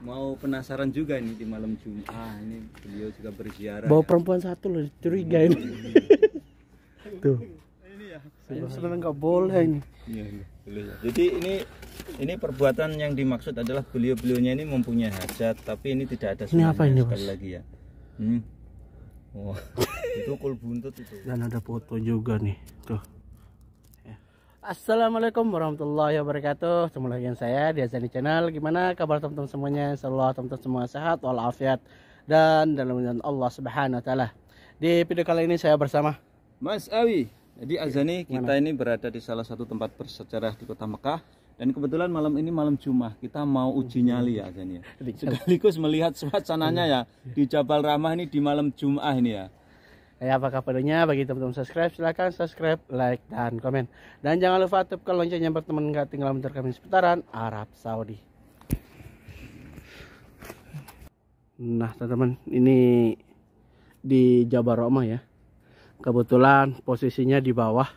mau penasaran juga ini di malam Jumat ah, ini beliau juga berziarah bawa ya. perempuan satu loh curiga ini hmm. tuh ini ya. sebenarnya nggak boleh ini iya, iya, iya. jadi ini ini perbuatan yang dimaksud adalah beliau-beliaunya ini mempunyai hajat tapi ini tidak ada ini apa ini sekali lagi ya hmm. oh, itu kol buntut itu dan ada foto juga nih tuh Assalamualaikum warahmatullahi wabarakatuh Jumpa lagi dengan saya di Azani Channel Gimana kabar teman-teman semuanya Semoga teman-teman semua sehat walafiat Dan dalam lindungan Allah subhanahu wa ta'ala Di video kali ini saya bersama Mas Awi Jadi iya, Azani Gimana? kita ini berada di salah satu tempat bersejarah di kota Mekah dan kebetulan malam ini malam Jumat kita mau uji hmm. nyali ya Azani ya. Sekaligus melihat suasananya iya. ya di Jabal Ramah ini di malam Jumat ini ya. Ya, apakah perlunya bagi teman-teman subscribe silahkan subscribe, like, dan komen. Dan jangan lupa tekan loncengnya teman nggak tinggal bentar kami seputaran Arab Saudi. Nah teman-teman ini di Jabar Roma ya. Kebetulan posisinya di bawah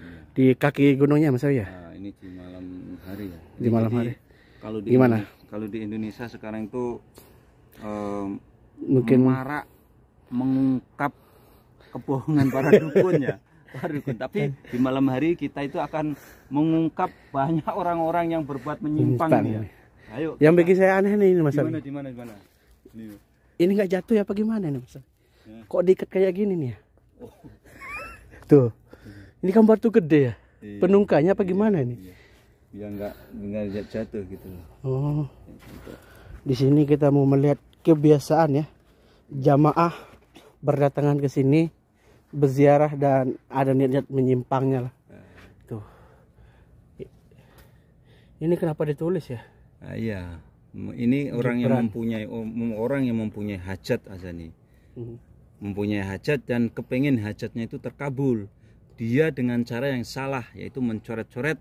iya. di kaki gunungnya Mas ya. Nah, ini di malam hari ya. Di malam hari. Kalau di Gimana? Kalau di Indonesia sekarang itu um, mungkin marak mengungkap kebohongan para dukun ya para dukun tapi di malam hari kita itu akan mengungkap banyak orang-orang yang berbuat menyimpang ya. ayo yang kita... saya aneh nih ini mas dimana dimana dimana ini ini nggak jatuh ya apa gimana nih mas ya. kok diikat kayak gini nih ya oh. tuh ini gambar kan tuh gede ya iya. penungkanya apa iya, gimana ini nih iya. biar nggak nggak jatuh gitu oh gitu. di sini kita mau melihat kebiasaan ya jamaah berdatangan ke sini berziarah dan ada niat-niat menyimpangnya lah eh. tuh ini kenapa ditulis ya Ah, iya ini orang yang mempunyai oh, orang yang mempunyai hajat Azani hmm. mempunyai hajat dan kepengen hajatnya itu terkabul dia dengan cara yang salah yaitu mencoret-coret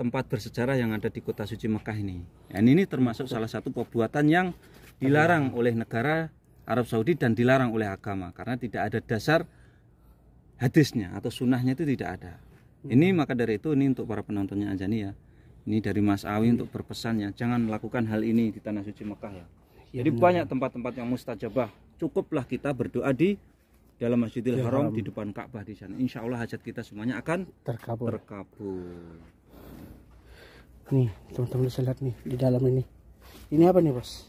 tempat bersejarah yang ada di kota suci Mekah ini dan ini termasuk salah satu perbuatan yang dilarang oleh negara Arab Saudi dan dilarang oleh agama karena tidak ada dasar hadisnya atau sunnahnya itu tidak ada. Ini hmm. maka dari itu ini untuk para penontonnya aja nih ya. Ini dari Mas Awi hmm. untuk berpesannya, jangan lakukan hal ini di tanah suci Mekah ya. ya Jadi ya, banyak tempat-tempat yang mustajabah. Cukuplah kita berdoa di dalam Masjidil ya, Haram, Haram di depan Ka'bah di sana. Insya Allah hajat kita semuanya akan terkabul. terkabul. Nih teman-teman bisa lihat nih di dalam ini. Ini apa nih bos?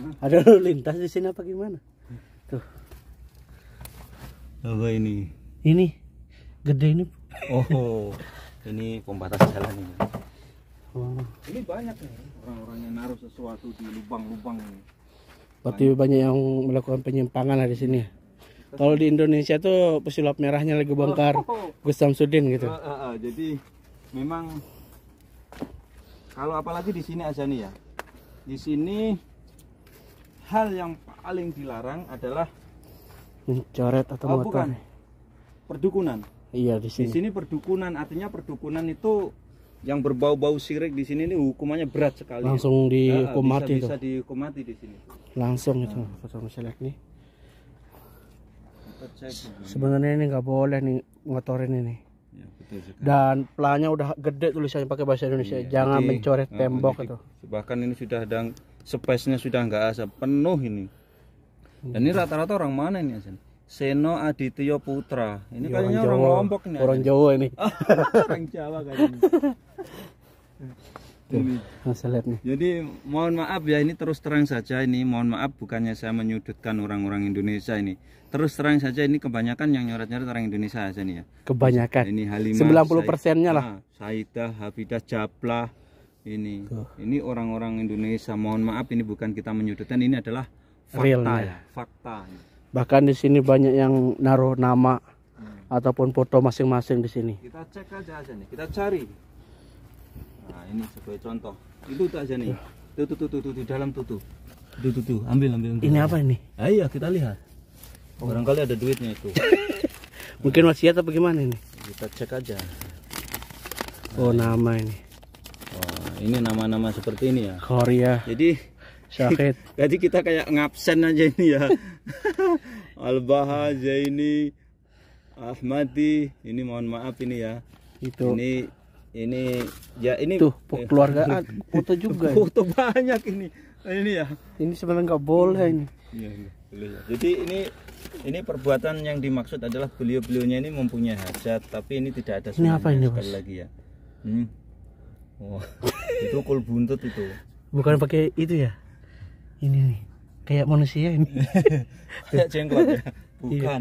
Hmm? Ada lintas di sini apa gimana? Hmm. Tuh. Apa ini? ini gede ini oh ini pembatas jalan ini oh. ini banyak nih orang-orang yang naruh sesuatu di lubang-lubang ini berarti banyak. banyak yang melakukan penyimpangan di sini kalau di Indonesia tuh pesulap merahnya lagi bongkar oh. Gus Samsudin gitu uh, uh, uh, jadi memang kalau apalagi di sini aja nih ya di sini hal yang paling dilarang adalah mencoret atau oh, motor bukan perdukunan. Iya di sini. Di sini perdukunan artinya perdukunan itu yang berbau-bau sirik di sini ini hukumannya berat sekali. Langsung dihukum nah, mati bisa, bisa dihukum mati di sini. Langsung nah. itu Pak lihat ini. Sebenarnya ini nggak boleh nih ngotorin ini. Ya, betul sekali. Dan pelanya udah gede tulisannya pakai bahasa Indonesia. Iya, Jangan jadi, mencoret nah, tembok ini, itu. Bahkan ini sudah dan space-nya sudah nggak asa penuh ini. Dan ini rata-rata orang mana ini Hasan? Seno Adityo Putra. Ini ya, kayaknya orang, Lombok nih. Orang Jawa ini. orang Jawa kayaknya. Tuh, nih. Jadi mohon maaf ya ini terus terang saja ini mohon maaf bukannya saya menyudutkan orang-orang Indonesia ini. Terus terang saja ini kebanyakan yang nyoret-nyoret orang Indonesia aja nih ya. Kebanyakan. Ini Halimah. 90 persennya lah. Ah, Saidah, Habidah, Jablah ini. Tuh. Ini orang-orang Indonesia. Mohon maaf ini bukan kita menyudutkan ini adalah fakta Realnya. ya. Fakta bahkan di sini banyak yang naruh nama hmm. ataupun foto masing-masing di sini kita cek aja aja nih kita cari nah ini sebagai contoh itu tuh aja nih tuh tuh tuh tuh, tuh di dalam tuh tuh tuh tuh, Ambil, ambil ini apa ini ayo nah, iya, kita lihat oh. barangkali ada duitnya itu mungkin wasiat apa gimana ini kita cek aja oh nama ini Wah, ini nama-nama seperti ini ya Korea jadi Syahid. Jadi kita kayak ngabsen aja ini ya. Albaha, Zaini, Ahmadi, ini mohon maaf ini ya. Itu. Ini ini ya ini tuh eh, keluarga foto juga foto banyak ini nah, ini ya ini sebenarnya nggak boleh ini Iya, iya. iya. jadi ini ini perbuatan yang dimaksud adalah beliau-beliaunya ini mempunyai hajat tapi ini tidak ada ini apa ini sekali lagi ya hmm. oh, itu kul buntut itu bukan pakai itu ya ini nih kayak manusia ini kayak jenglot ya bukan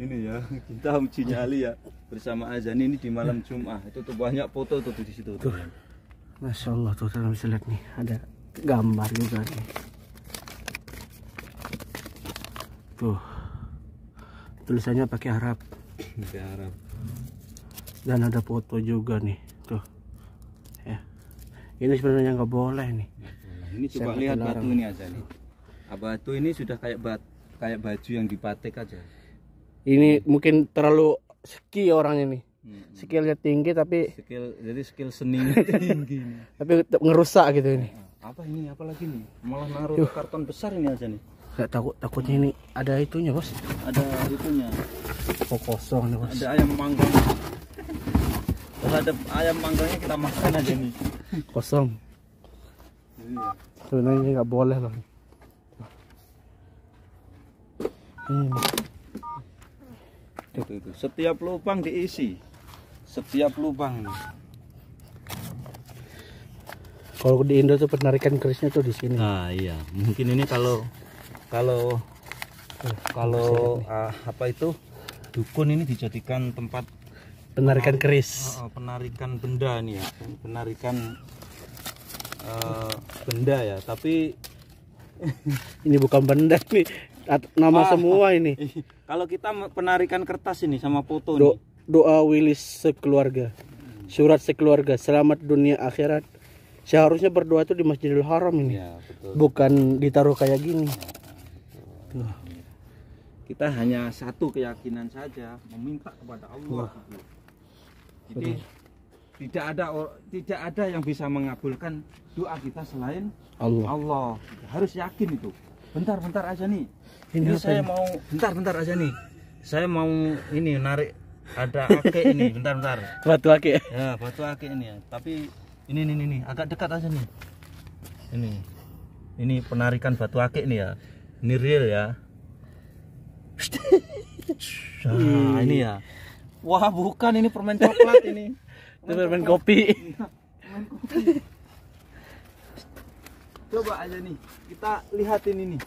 iya. ini ya kita uji nyali ya bersama Azan ini di malam iya. Jumat itu tuh banyak foto tuh di situ tuh. Masya Allah tuh teman bisa lihat nih ada gambar juga nih tuh tulisannya pakai Arab pakai Arab dan ada foto juga nih tuh ya ini sebenarnya nggak boleh nih ini coba lihat batu ini aja nih nah, batu ini sudah kayak bat kayak baju yang dipatek aja ini mungkin terlalu ski orangnya nih hmm. skillnya tinggi tapi skill jadi skill seni tinggi tapi ngerusak gitu ini nah, apa ini apa lagi nih malah naruh Yuh. karton besar ini aja nih Gak takut takutnya ini ada itunya bos ada itunya kok oh, kosong nih bos ada ayam panggang Terhadap ada ayam panggangnya kita makan aja nih kosong Sebenarnya nggak boleh loh. hmm. Itu, itu. Setiap lubang diisi. Setiap lubang Kalau di Indo tuh penarikan kerisnya tuh di sini. Nah, iya. Mungkin ini kalau kalau eh, kalau uh, apa itu dukun ini dijadikan tempat penarikan keris. Oh, oh, penarikan benda nih ya. Penarikan Eh, benda ya tapi ini bukan benda nih nama ah, semua ini kalau kita penarikan kertas ini sama foto Do, nih. doa Willis sekeluarga surat sekeluarga selamat dunia akhirat seharusnya berdoa itu di Masjidil Haram ini ya, betul. bukan ditaruh kayak gini nah, Tuh. kita hanya satu keyakinan saja meminta kepada Allah Wah. Jadi, betul tidak ada tidak ada yang bisa mengabulkan doa kita selain Allah. Allah. Harus yakin itu. Bentar-bentar aja nih. Ini, ini saya ini? mau bentar-bentar aja nih. Saya mau ini narik ada ake ini bentar-bentar. Batu ake. Ya, batu ake ini ya. Tapi ini ini ini agak dekat aja nih. Ini. Ini penarikan batu ake nih ya. Ini real ya. Nah, ini ya. Wah, bukan ini permen coklat ini. Itu kopi. Main kopi. Coba aja nih, kita lihatin ini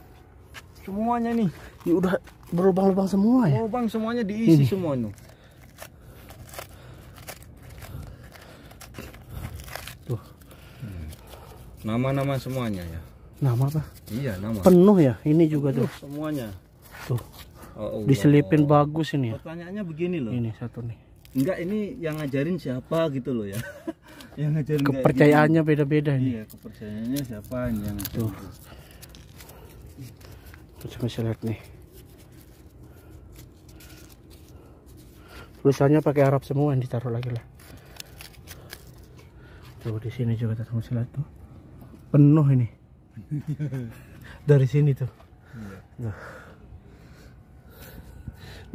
Semuanya nih. Ini udah berlubang-lubang semua ya. Lubang semuanya diisi ini. semua nih. Tuh. Hmm. Nama-nama semuanya ya. Nama apa? Iya, nama. Penuh ya, ini juga Penuh, tuh. Semuanya. Tuh. Oh, Allah. Diselipin bagus ini ya. Pertanyaannya begini loh. Ini satu nih enggak ini yang ngajarin siapa gitu loh ya yang ngajarin kepercayaannya beda-beda nih iya kepercayaannya siapa yang tuh terus gitu. masih lihat nih tulisannya pakai Arab semua yang ditaruh lagi lah tuh di sini juga terus masih lihat tuh penuh ini dari sini tuh, tuh. Iya.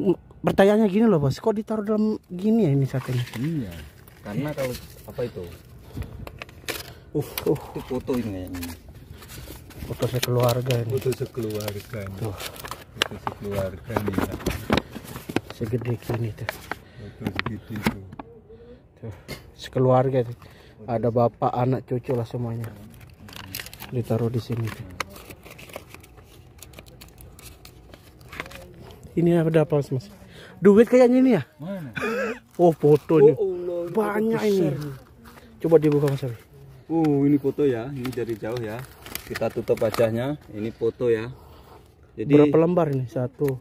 Nah pertanyaannya gini loh bos kok ditaruh dalam gini ya ini saat ini iya karena kalau apa itu uh, uh. itu foto ini foto sekeluarga ini foto sekeluarga ini. tuh foto sekeluarga ini, ya. segede gini tuh foto segede itu, tuh sekeluarga tuh ada bapak anak cucu lah semuanya ditaruh di sini tuh. ini ada apa mas mas duit kayaknya ini ya Mana? oh foto ini oh, Allah, banyak ini coba dibuka mas Abi uh oh, ini foto ya ini dari jauh ya kita tutup wajahnya ini foto ya jadi berapa lembar ini satu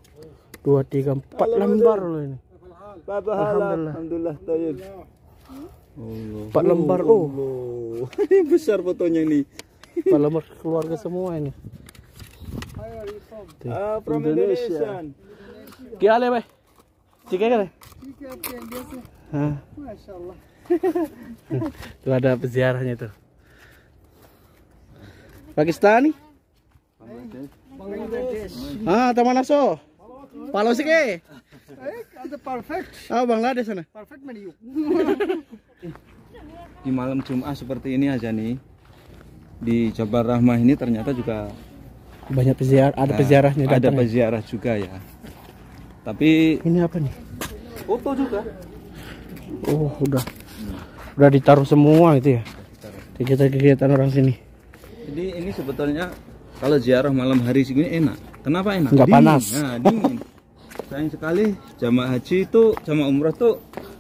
dua tiga empat lembar loh ini alhamdulillah alhamdulillah tayyib empat oh, lembar oh ini besar fotonya ini empat lembar keluarga semua ini uh, from Indonesia. Indonesia. Indonesia. ठीक है tuh ada peziarahnya tuh Pakistani ah teman aso Palo sih ke? Eh, perfect. Ah, Bangladesh sana. Perfect menu. di malam Jumat seperti ini aja nih. Di Jabar Rahmah ini ternyata juga banyak peziarah, ada peziarahnya. Ada ya? peziarah juga ya. Tapi ini apa nih? Foto juga. Oh, udah. Udah ditaruh semua itu ya. Kegiatan-kegiatan orang sini. Jadi ini sebetulnya kalau ziarah malam hari segini enak. Kenapa enak? Enggak dingin. panas. Nah, dingin. Sayang sekali jamaah haji itu jamaah umroh tuh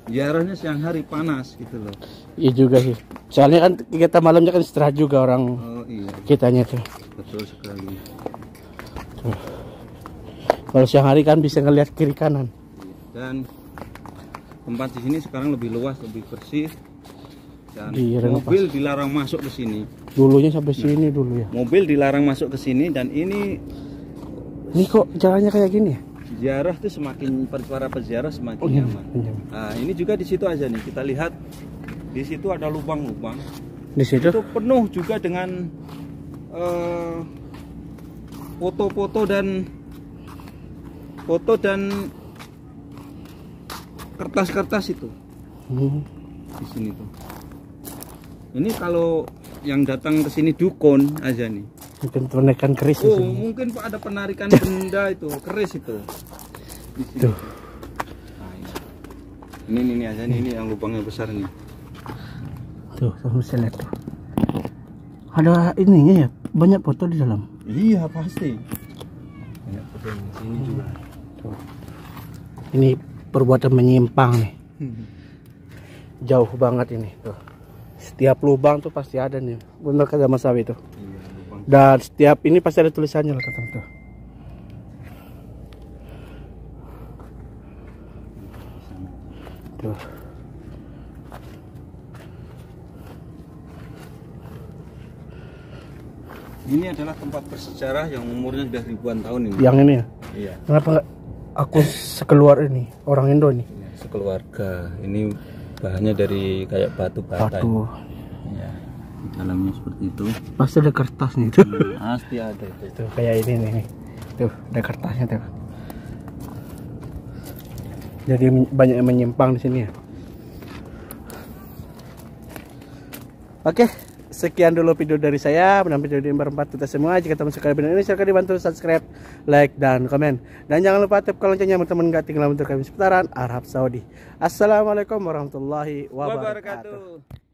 ziarahnya siang hari panas gitu loh. Iya juga sih. Soalnya kan kita malamnya kan istirahat juga orang oh, iya. kitanya tuh. Betul sekali. Tuh kalau siang hari kan bisa ngelihat kiri kanan dan tempat di sini sekarang lebih luas lebih bersih dan di mobil pas. dilarang masuk ke sini dulunya sampai nah, sini dulu ya mobil dilarang masuk ke sini dan ini ini kok jalannya kayak gini ya ziarah tuh semakin para peziarah semakin oh, iya, nyaman. Iya. Nah, ini juga di situ aja nih kita lihat di situ ada lubang-lubang. Di situ itu penuh juga dengan uh, eh, foto -foto dan foto dan kertas-kertas itu hmm. di sini tuh ini kalau yang datang ke sini dukun aja nih mungkin penarikan keris oh mungkin pak ada penarikan benda itu keris itu Tuh. Nah, ini. ini ini aja nih ini yang lubangnya besar nih tuh kamu bisa lihat ada ininya ya banyak foto di dalam iya pasti banyak foto di sini juga Tuh. Ini perbuatan menyimpang nih. Hmm. Jauh banget ini tuh. Setiap lubang tuh pasti ada nih. Bener kata Mas Awi tuh. Iya, Dan setiap ini pasti ada tulisannya loh kata Tuh. Ini adalah tempat bersejarah yang umurnya sudah ribuan tahun ini. Yang ini ya? Iya. Kenapa aku sekeluar ini orang Indo nih ya, sekeluarga ini bahannya dari kayak batu bata batu ya dalamnya seperti itu pasti ada kertas nih tuh hmm, pasti ada itu tuh kayak ini nih, nih. tuh ada kertasnya tuh jadi banyak yang menyimpang di sini ya oke okay. Sekian dulu video dari saya. mudah video video nomor 4 kita semua. Jika teman suka video ini, silahkan dibantu subscribe, like, dan komen. Dan jangan lupa aktifkan loncengnya teman-teman nggak tinggal untuk kami seputaran Arab Saudi. Assalamualaikum warahmatullahi wabarakatuh.